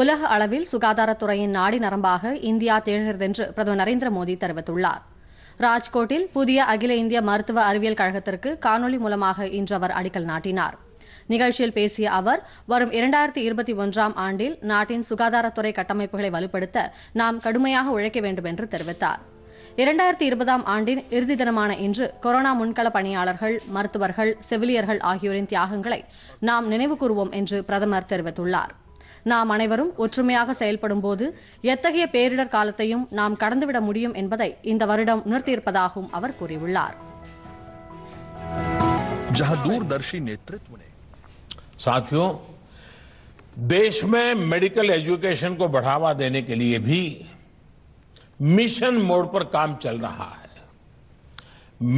உலக அளவில் சுகாதாரத்துறையின் நாடி நரம்பாக இந்தியா திகழ்கிறது என்று பிரதமர் நரேந்திர மோடி தெரிவித்துள்ளார் ராஜ்கோட்டில் புதிய அகில இந்திய மருத்துவ அறிவியல் கழகத்திற்கு காணொலி மூலமாக இன்று அவர் அடிக்கல் நாட்டினார் நிகழ்ச்சியில் பேசிய அவர் வரும் இரண்டாயிரத்தி இருபத்தி ஒன்றாம் ஆண்டில் நாட்டின் சுகாதாரத்துறை கட்டமைப்புகளை வலுப்படுத்த நாம் கடுமையாக உழைக்க வேண்டும் என்று தெரிவித்தார் இரண்டாயிரத்தி இருபதாம் ஆண்டின் இறுதி தினமான இன்று கொரோனா முன்கள பணியாளர்கள் மருத்துவர்கள் செவிலியர்கள் ஆகியோரின் தியாகங்களை நாம் நினைவு கூறுவோம் என்று பிரதமர் தெரிவித்துள்ளாா் நாம் அனைவரும் ஒற்றுமையாக செயல்படும் போது எத்தகைய பேரிடர் காலத்தையும் நாம் கடந்துவிட முடியும் என்பதை இந்த வருடம் உணர்த்தியிருப்பதாகவும் அவர் கூறியுள்ளார் दूरदर्शी नेतृत्व ने साथियों देश में मेडिकल एजुकेशन को बढ़ावा देने के लिए भी मिशन मोड पर काम चल रहा है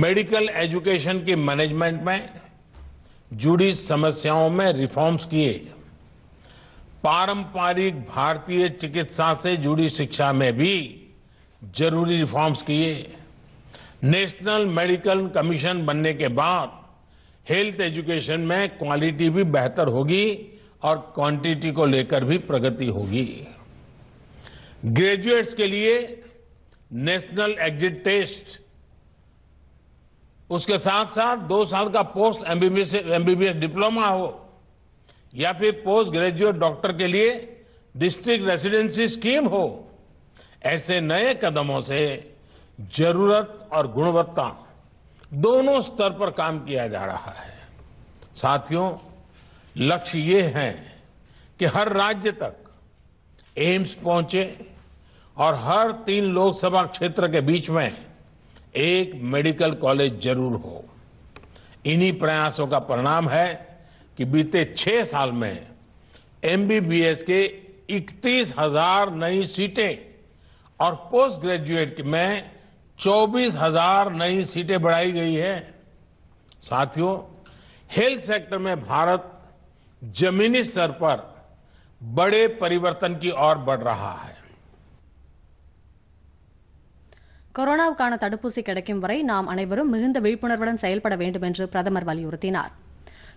मेडिकल एजुकेशन की मैनेजमेंट में जुड़ी समस्याओं में रिफॉर्म्स किए पारंपरिक भारतीय चिकित्सा से जुड़ी शिक्षा में भी जरूरी रिफॉर्म्स किए नेशनल मेडिकल कमीशन बनने के बाद हेल्थ एजुकेशन में क्वालिटी भी बेहतर होगी और क्वांटिटी को लेकर भी प्रगति होगी ग्रेजुएट्स के लिए नेशनल एग्जिट टेस्ट उसके साथ साथ दो साल का पोस्ट एमबीबीएस एमबीबीएस डिप्लोमा हो या फिर पोस्ट ग्रेजुएट डॉक्टर के लिए डिस्ट्रिक्ट रेसिडेंसी स्कीम हो ऐसे नए कदमों से जरूरत और गुणवत्ता दोनों स्तर पर काम किया जा रहा है साथियों लक्ष्य ये है कि हर राज्य तक एम्स पहुंचे और हर तीन लोकसभा क्षेत्र के बीच में एक मेडिकल कॉलेज जरूर हो इन्हीं प्रयासों का परिणाम है कि बीते छह साल में एमबीबीएस के इकतीस हजार नई सीटें और पोस्ट ग्रेजुएट में चौबीस हजार नई सीटें बढ़ाई गई है साथियों हेल्थ सेक्टर में भारत जमीनी स्तर पर बड़े परिवर्तन की ओर बढ़ रहा है कोरोना तूसी कम अवर मिंद विमें மிகுந்த விழிப்புணர்வுடன்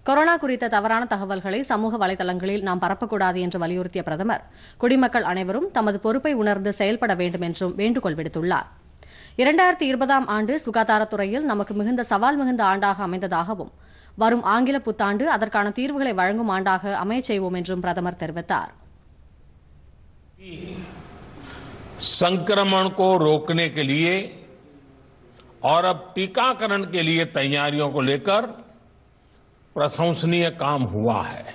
கொரோனா குறித்த தவறான தகவல்களை சமூக வலைதளங்களில் நாம் பரப்பக்கூடாது என்று வலியுறுத்திய பிரதமர் குடிமக்கள் அனைவரும் தமது பொறுப்பை உணர்ந்து செயல்பட வேண்டும் என்றும் வேண்டுகோள் விடுத்துள்ளார் இரண்டாயிரத்தி இருபதாம் ஆண்டு சுகாதாரத்துறையில் நமக்கு மிகுந்த சவால் மிகுந்த ஆண்டாக அமைந்ததாகவும் வரும் ஆங்கில புத்தாண்டு அதற்கான தீர்வுகளை வழங்கும் ஆண்டாக அமைய செய்வோம் என்றும் பிரதமர் தெரிவித்தார் संक्रमण को रोकने के लिए और अब टीकाकरण के लिए तैयारियों को लेकर प्रशंसनीय काम हुआ है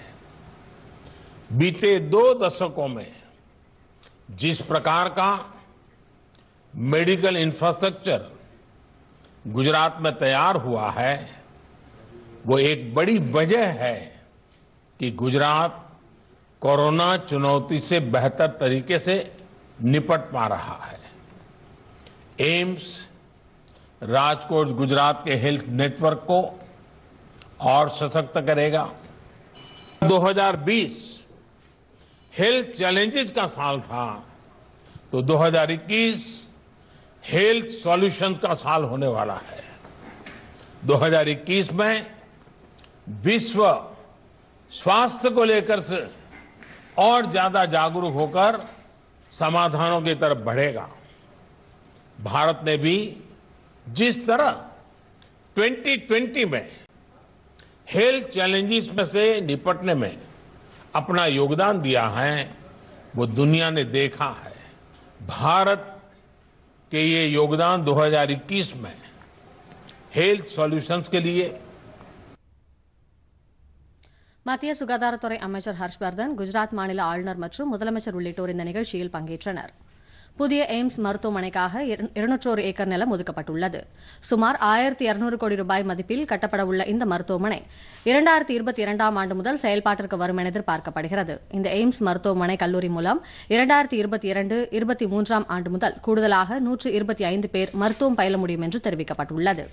बीते दो दशकों में जिस प्रकार का मेडिकल इंफ्रास्ट्रक्चर गुजरात में तैयार हुआ है वो एक बड़ी वजह है कि गुजरात कोरोना चुनौती से बेहतर तरीके से निपट पा रहा है एम्स राजकोट गुजरात के हेल्थ नेटवर्क को और सशक्त करेगा 2020 हेल्थ चैलेंजेस का साल था तो 2021 हेल्थ सॉल्यूशंस का साल होने वाला है 2021 में विश्व स्वास्थ्य को लेकर से और ज्यादा जागरूक होकर समाधानों की तरफ बढ़ेगा भारत ने भी जिस तरह 2020 में हेल्थ चैलेंजेस में से निपटने में अपना योगदान दिया है वो दुनिया ने देखा है भारत के ये योगदान 2021 में हेल्थ सॉल्यूशंस के लिए மத்திய சுகாதாரத்துறை அமைச்சர் ஹர்ஷ்வர்தன் குஜராத் மாநில ஆளுநர் மற்றும் முதலமைச்சர் உள்ளிட்டோர் இந்த நிகழ்ச்சியில் பங்கேற்றனர் புதிய எய்ம்ஸ் மருத்துவமனைக்காக இருநூற்றோரு ஏக்கர் நிலம் ஒதுக்கப்பட்டுள்ளது சுமார் ஆயிரத்தி இருநூறு கோடி ரூபாய் மதிப்பில் கட்டப்படவுள்ள இந்த மருத்துவமனை இரண்டாயிரத்தி இருபத்தி இரண்டாம் ஆண்டு முதல் செயல்பாட்டிற்கு வரும் என எதிர்பார்க்கப்படுகிறது இந்த எய்ம்ஸ் மருத்துவமனை கல்லூரி மூலம் இரண்டாயிரத்தி இருபத்தி இரண்டு இருபத்தி மூன்றாம் ஆண்டு முதல் கூடுதலாக நூற்று இருபத்தி ஐந்து பேர் மருத்துவம் பயில முடியும் என்று தெரிவிக்கப்பட்டுள்ளது